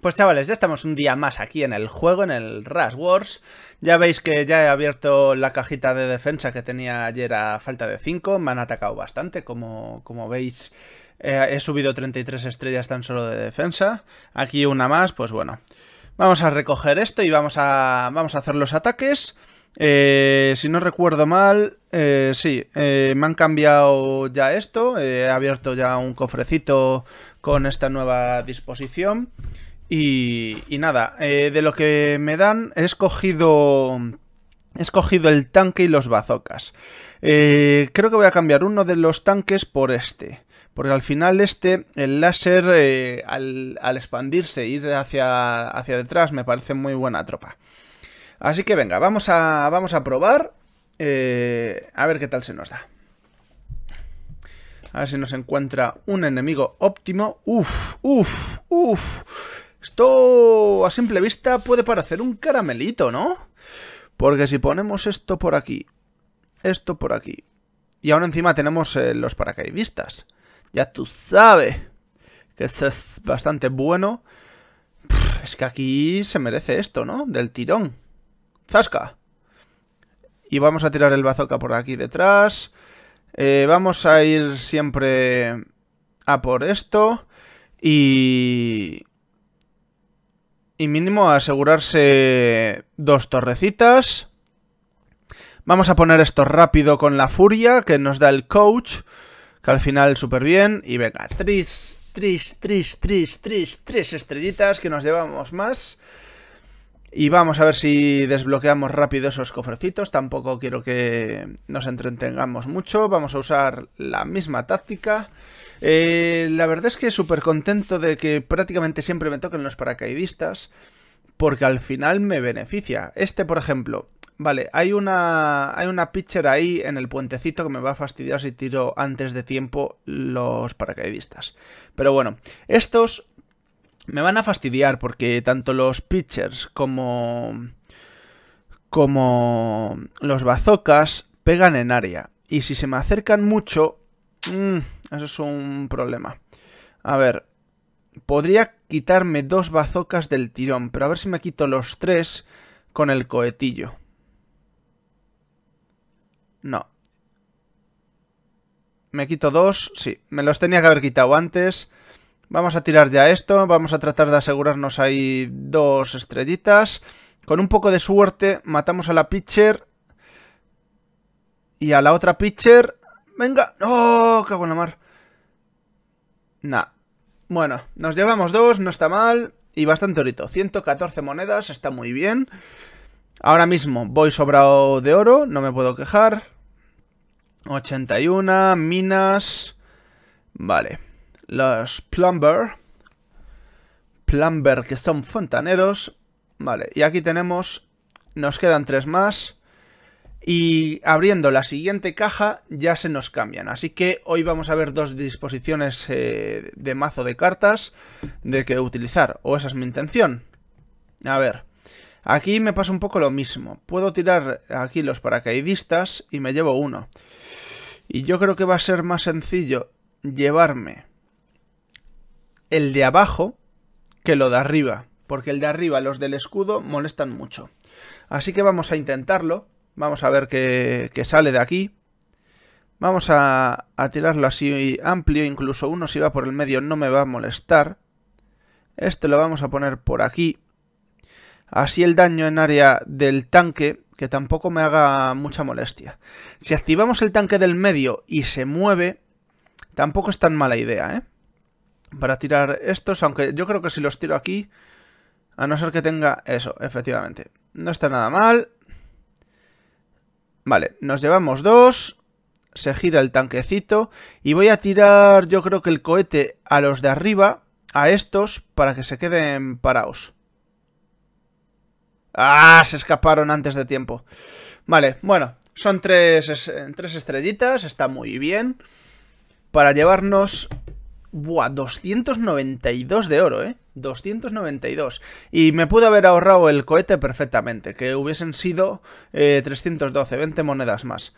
Pues chavales, ya estamos un día más aquí en el juego, en el Rush Wars. Ya veis que ya he abierto la cajita de defensa que tenía ayer a falta de 5. Me han atacado bastante, como, como veis eh, he subido 33 estrellas tan solo de defensa. Aquí una más, pues bueno. Vamos a recoger esto y vamos a, vamos a hacer los ataques. Eh, si no recuerdo mal, eh, sí, me han cambiado ya esto. he abierto ya un cofrecito con esta nueva disposición. Y, nada, eh, de lo que me dan he escogido, he escogido el tanque y los bazocas. Eh, creo que voy a cambiar uno de los tanques por este. Porque al final este, el láser, eh, al, expandirse, ir hacia, hacia detrás, me parece muy buena tropa. Así que venga, vamos a, vamos a probar. a ver qué tal se nos da. A ver si nos encuentra un enemigo óptimo. Uf, uf, uf. Esto a simple vista puede parecer un caramelito, ¿no? Porque si ponemos esto por aquí, esto por aquí, y ahora encima tenemos eh, los paracaidistas. Ya tú sabes que esto es bastante bueno. es que aquí se merece esto, ¿no? Del tirón. ¡Zasca! Y vamos a tirar el bazooka por aquí detrás. Eh, vamos a ir siempre a por esto. Y y mínimo asegurarse dos torrecitas. Vamos a poner esto rápido con la furia que nos da el coach, que al final súper bien. Y venga, tres, tres, tres, tres, tres, tres estrellitas que nos llevamos más. Y vamos a ver si desbloqueamos rápido esos cofrecitos. Tampoco quiero que nos entretengamos mucho. Vamos a usar la misma táctica. Eh, la verdad es que súper contento de que prácticamente siempre me toquen los paracaidistas, porque al final me beneficia. Este, por ejemplo, vale, hay una, hay una pitcher ahí en el puentecito que me va a fastidiar si tiro antes de tiempo los paracaidistas. Pero bueno, estos me van a fastidiar porque tanto los pitchers como como los bazocas pegan en área y si se me acercan mucho mm, eso es un problema. A ver, podría quitarme dos bazocas del tirón, pero a ver si me quito los tres con el cohetillo. No. Me quito dos, sí, me los tenía que haber quitado antes. Vamos a tirar ya esto, vamos a tratar de asegurarnos ahí dos estrellitas. Con un poco de suerte matamos a la pitcher y a la otra pitcher Venga. ¡Oh! Cago en la mar. Nah. Bueno, nos llevamos dos, no está mal. Y bastante horito. 114 monedas, está muy bien. Ahora mismo voy sobrado de oro, no me puedo quejar. 81, minas... Vale. Los plumber. Plumber, que son fontaneros. Vale, y aquí tenemos... Nos quedan tres más y abriendo la siguiente caja ya se nos cambian. Así que hoy vamos a ver dos disposiciones eh, de mazo de cartas de que utilizar, o esa es mi intención. A ver, aquí me pasa un poco lo mismo. Puedo tirar aquí los paracaidistas y me llevo uno. Y yo creo que va a ser más sencillo llevarme el de abajo que lo de arriba, porque el de arriba, los del escudo, molestan mucho. Así que vamos a intentarlo. Vamos a ver qué, sale de aquí. Vamos a, tirarlo así amplio, incluso uno si va por el medio no me va a molestar. Esto lo vamos a poner por aquí. Así el daño en área del tanque, que tampoco me haga mucha molestia. Si activamos el tanque del medio y se mueve, tampoco es tan mala idea, ¿eh? Para tirar estos, aunque yo creo que si los tiro aquí, a no ser que tenga eso, efectivamente. No está nada mal. Vale, nos llevamos dos. Se gira el tanquecito. Y voy a tirar, yo creo que el cohete a los de arriba, a estos, para que se queden parados. ¡Ah! Se escaparon antes de tiempo. Vale, bueno. Son tres, tres estrellitas. Está muy bien. Para llevarnos Buah, 292 de oro, ¿eh? 292. Y me pude haber ahorrado el cohete perfectamente, que hubiesen sido 312, eh, 20 monedas más.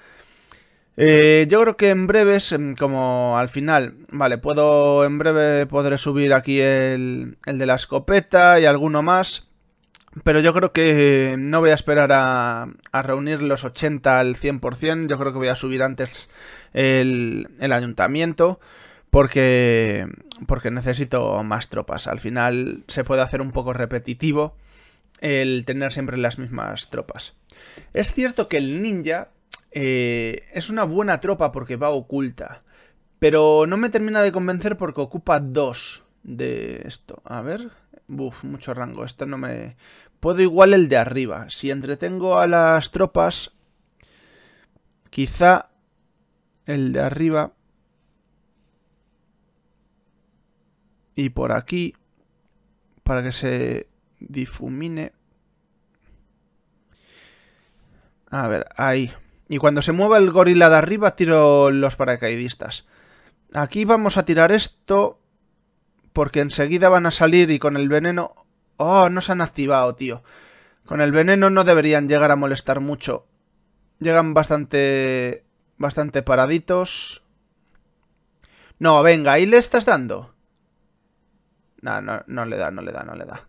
Eh, yo creo que en breves, como al final, vale, puedo, en breve podré subir aquí el, el de la escopeta y alguno más. Pero yo creo que no voy a esperar a, a, reunir los 80 al 100%. Yo creo que voy a subir antes el, el ayuntamiento porque, porque necesito más tropas. Al final se puede hacer un poco repetitivo el tener siempre las mismas tropas. Es cierto que el ninja eh, es una buena tropa porque va oculta, pero no me termina de convencer porque ocupa dos de esto. A ver, Uf, mucho rango, este no me... Puedo igual el de arriba. Si entretengo a las tropas, quizá el de arriba y por aquí para que se difumine. A ver, ahí. Y cuando se mueva el gorila de arriba tiro los paracaidistas. Aquí vamos a tirar esto porque enseguida van a salir y con el veneno... ¡Oh! No se han activado, tío. Con el veneno no deberían llegar a molestar mucho. Llegan bastante... bastante paraditos. No, venga, ahí le estás dando. No, no, le da, no le da, no le da.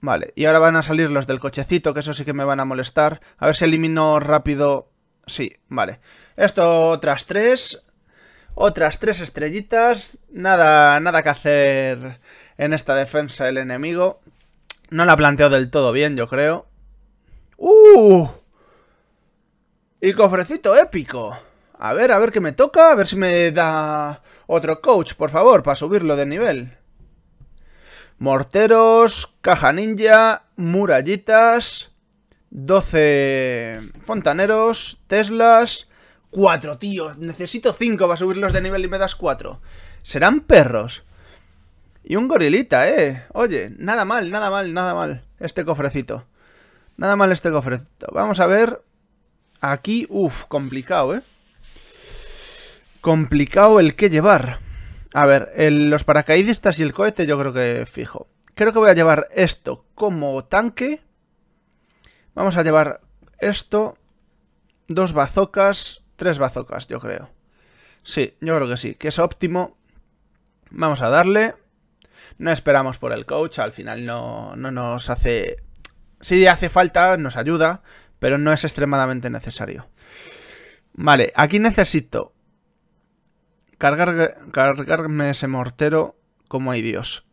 Vale, y ahora van a salir los del cochecito, que eso sí que me van a molestar. A ver si elimino rápido... Sí, vale. Esto, otras tres. Otras tres estrellitas. Nada, nada que hacer en esta defensa el enemigo. No la planteo del todo bien, yo creo. ¡Uh! Y cofrecito épico. A ver, a ver qué me toca, a ver si me da otro coach, por favor, para subirlo de nivel. Morteros, caja ninja, murallitas, 12 fontaneros, teslas, cuatro tío. Necesito 5 para subirlos de nivel y me das 4. Serán perros. Y un gorilita, eh. Oye, nada mal, nada mal, nada mal. Este cofrecito. Nada mal este cofrecito. Vamos a ver. Aquí, uff, complicado, eh. Complicado el que llevar. A ver, los paracaidistas y el cohete yo creo que fijo. Creo que voy a llevar esto como tanque. Vamos a llevar esto. Dos bazocas. Tres bazocas, yo creo. Sí, yo creo que sí, que es óptimo. Vamos a darle. No esperamos por el coach, al final no, no nos hace... Si hace falta, nos ayuda, pero no es extremadamente necesario. Vale, aquí necesito Cargar, cargarme ese mortero como hay Dios.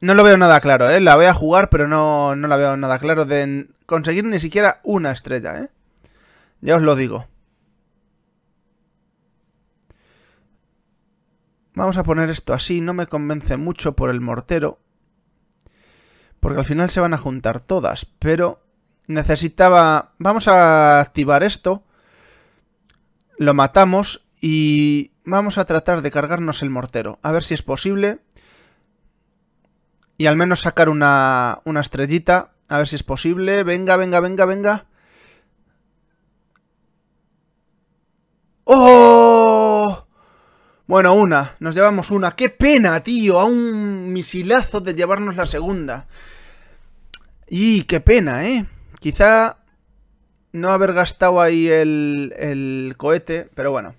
No lo veo nada claro, ¿eh? La voy a jugar, pero no, no la veo nada claro de conseguir ni siquiera una estrella, ¿eh? Ya os lo digo. Vamos a poner esto así, no me convence mucho por el mortero. Porque al final se van a juntar todas, pero necesitaba... Vamos a activar esto. Lo matamos y vamos a tratar de cargarnos el mortero, a ver si es posible. Y al menos sacar una, estrellita, a ver si es posible. Venga, venga, venga, venga. ¡Oh! Bueno, una. Nos llevamos una. ¡Qué pena, tío! A un misilazo de llevarnos la segunda. Y qué pena, ¿eh? Quizá no haber gastado ahí el, el cohete, pero bueno.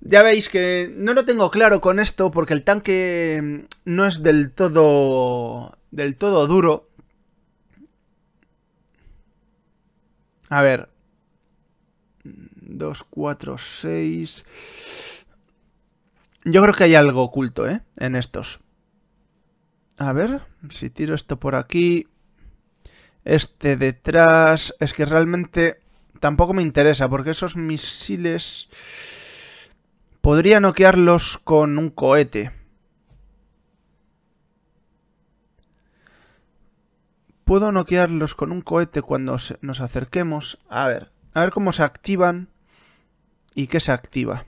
Ya veis que no lo tengo claro con esto porque el tanque mm, no es del todo del todo duro. A ver. 2 4 6 Yo creo que hay algo oculto, ¿eh? en estos. A ver, si tiro esto por aquí, este detrás, es que realmente tampoco me interesa porque esos misiles Podría noquearlos con un cohete. Puedo noquearlos con un cohete cuando nos acerquemos. A ver, a ver cómo se activan y qué se activa.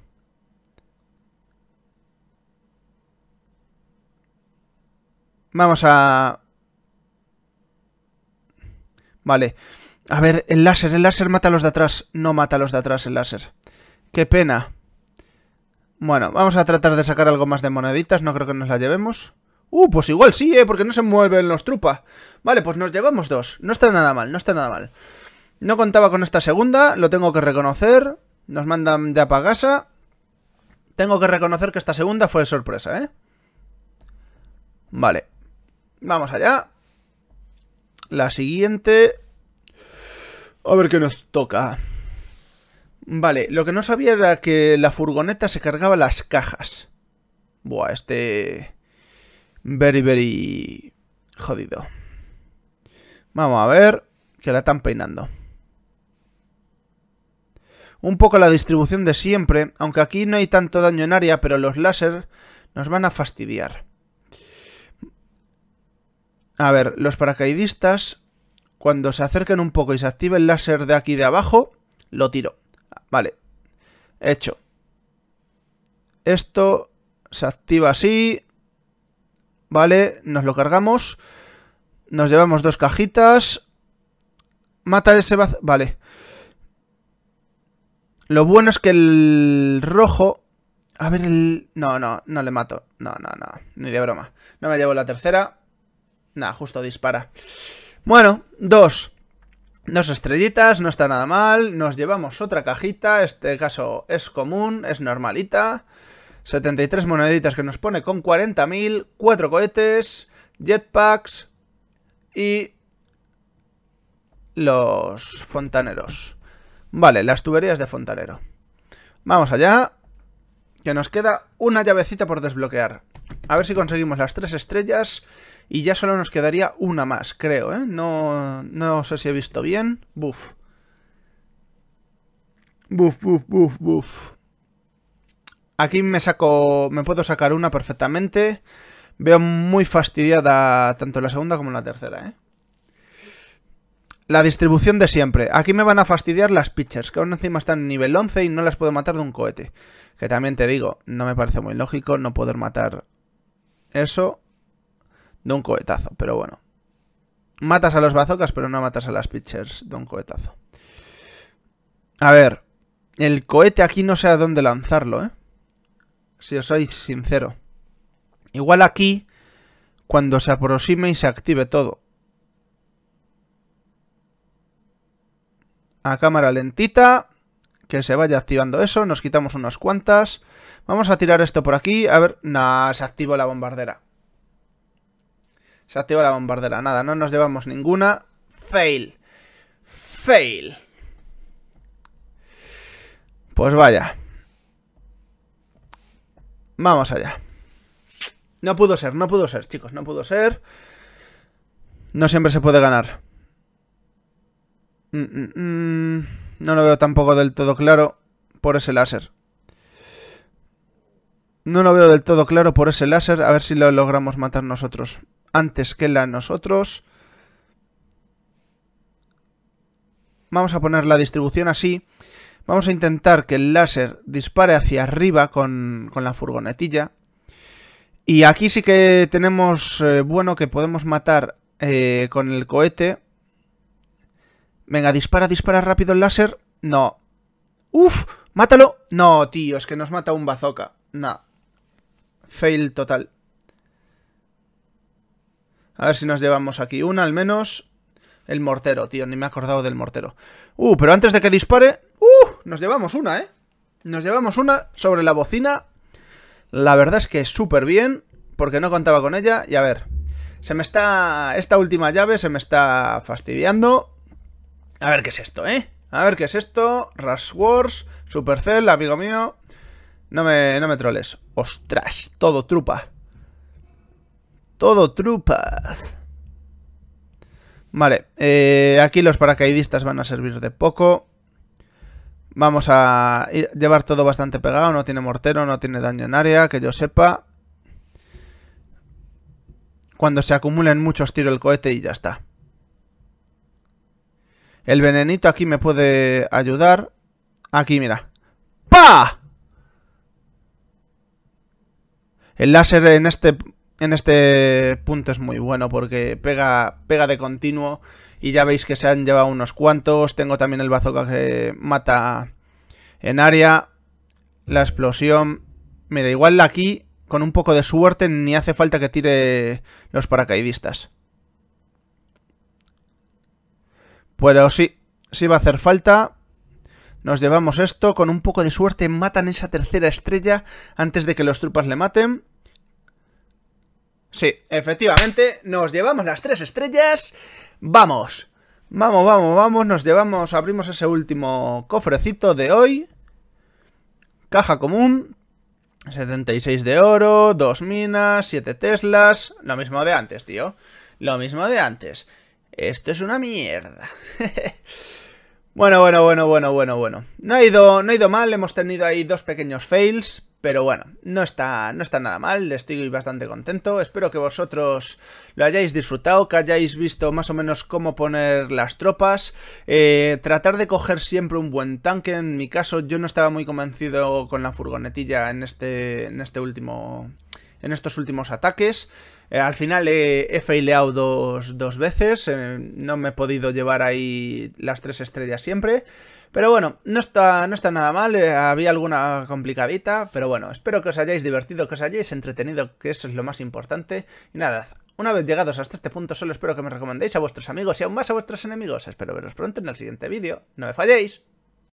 Vamos a... Vale. A ver, el láser, el láser mata a los de atrás. No mata a los de atrás el láser. Qué pena. Bueno, vamos a tratar de sacar algo más de moneditas, no creo que nos la llevemos. Uh, pues igual sí, ¿eh? Porque no se mueven los trupas. Vale, pues nos llevamos dos. No está nada mal, no está nada mal. No contaba con esta segunda, lo tengo que reconocer. Nos mandan de apagasa. Tengo que reconocer que esta segunda fue sorpresa, ¿eh? Vale. Vamos allá. La siguiente... A ver qué nos toca. Vale, lo que no sabía era que la furgoneta se cargaba las cajas. Buah, este... Very, very... Jodido. Vamos a ver que la están peinando. Un poco la distribución de siempre, aunque aquí no hay tanto daño en área, pero los láser nos van a fastidiar. A ver, los paracaidistas, cuando se acerquen un poco y se active el láser de aquí de abajo, lo tiro. Vale. Hecho. Esto se activa así. Vale, nos lo cargamos. Nos llevamos dos cajitas. Mata ese bazo. Vale. Lo bueno es que el rojo... A ver, el... No, no, no le mato. No, no, no. Ni de broma. No me llevo la tercera. Nada, justo dispara. Bueno, dos. Dos estrellitas, no está nada mal. Nos llevamos otra cajita. Este caso es común, es normalita. 73 moneditas que nos pone con 40.000. cuatro cohetes, jetpacks y los fontaneros. Vale, las tuberías de fontanero. Vamos allá. Que nos queda una llavecita por desbloquear. A ver si conseguimos las tres estrellas y ya solo nos quedaría una más, creo, ¿eh? No, sé si he visto bien. Buf. Buf, buf, buf, buf. Aquí me saco... me puedo sacar una perfectamente. Veo muy fastidiada tanto la segunda como la tercera, ¿eh? La distribución de siempre. Aquí me van a fastidiar las pitchers, que aún encima están en nivel 11 y no las puedo matar de un cohete. Que también te digo, no me parece muy lógico no poder matar eso de un cohetazo, pero bueno. Matas a los bazocas, pero no matas a las pitchers de un cohetazo. A ver, el cohete aquí no sé a dónde lanzarlo, ¿eh? Si os soy sincero. Igual aquí, cuando se aproxime y se active todo. A cámara lentita, que se vaya activando eso, nos quitamos unas cuantas... Vamos a tirar esto por aquí. A ver... Nah, se activó la bombardera. Se activó la bombardera. Nada, no nos llevamos ninguna. Fail. Fail. Pues vaya. Vamos allá. No pudo ser, no pudo ser, chicos. No pudo ser. No siempre se puede ganar. Mm, mm, mm. No lo veo tampoco del todo claro por ese láser. No lo veo del todo claro por ese láser. A ver si lo logramos matar nosotros. Antes que la nosotros. Vamos a poner la distribución así. Vamos a intentar que el láser dispare hacia arriba con, con la furgonetilla. Y aquí sí que tenemos, eh, bueno, que podemos matar eh, con el cohete. Venga, dispara, dispara rápido el láser. No. ¡Uf! ¡Mátalo! No, tío, es que nos mata un bazooka. No. Fail total. A ver si nos llevamos aquí una al menos. El mortero, tío. Ni me he acordado del mortero. Uh, pero antes de que dispare... Uh, nos llevamos una, ¿eh? Nos llevamos una sobre la bocina. La verdad es que súper bien. Porque no contaba con ella. Y a ver. Se me está... Esta última llave se me está fastidiando. A ver qué es esto, ¿eh? A ver qué es esto. Rush Wars. Supercell, amigo mío. No me, troles. Ostras, todo trupa. Todo trupas. Vale, eh, aquí los paracaidistas van a servir de poco. Vamos a llevar todo bastante pegado. No tiene mortero, no tiene daño en área, que yo sepa. Cuando se acumulen muchos tiro el cohete y ya está. El venenito aquí me puede ayudar. Aquí, mira. ¡Pa! El láser en este, en este punto es muy bueno porque pega, pega de continuo y ya veis que se han llevado unos cuantos. Tengo también el bazooka que mata en área. La explosión. Mira, igual aquí, con un poco de suerte, ni hace falta que tire los paracaidistas. Pero sí, sí va a hacer falta. Nos llevamos esto, con un poco de suerte matan esa tercera estrella antes de que los trupas le maten. Sí, efectivamente, nos llevamos las tres estrellas. ¡Vamos! Vamos, vamos, vamos, nos llevamos, abrimos ese último cofrecito de hoy. Caja común, 76 de oro, dos minas, 7 teslas, lo mismo de antes, tío. Lo mismo de antes. Esto es una mierda. Bueno, bueno, bueno, bueno, bueno, bueno. No ha ido, no ha ido mal, hemos tenido ahí dos pequeños fails, pero bueno, no está, no está nada mal, estoy bastante contento. Espero que vosotros lo hayáis disfrutado, que hayáis visto más o menos cómo poner las tropas. Eh, tratar de coger siempre un buen tanque, en mi caso yo no estaba muy convencido con la furgonetilla en este, en este último... En estos últimos ataques, eh, al final he, faileado dos, veces, eh, no me he podido llevar ahí las tres estrellas siempre. Pero bueno, no está, no está nada mal, eh, había alguna complicadita, pero bueno, espero que os hayáis divertido, que os hayáis entretenido, que eso es lo más importante. Y nada, una vez llegados hasta este punto solo espero que me recomendéis a vuestros amigos y aún más a vuestros enemigos. Espero veros pronto en el siguiente vídeo. ¡No me falléis!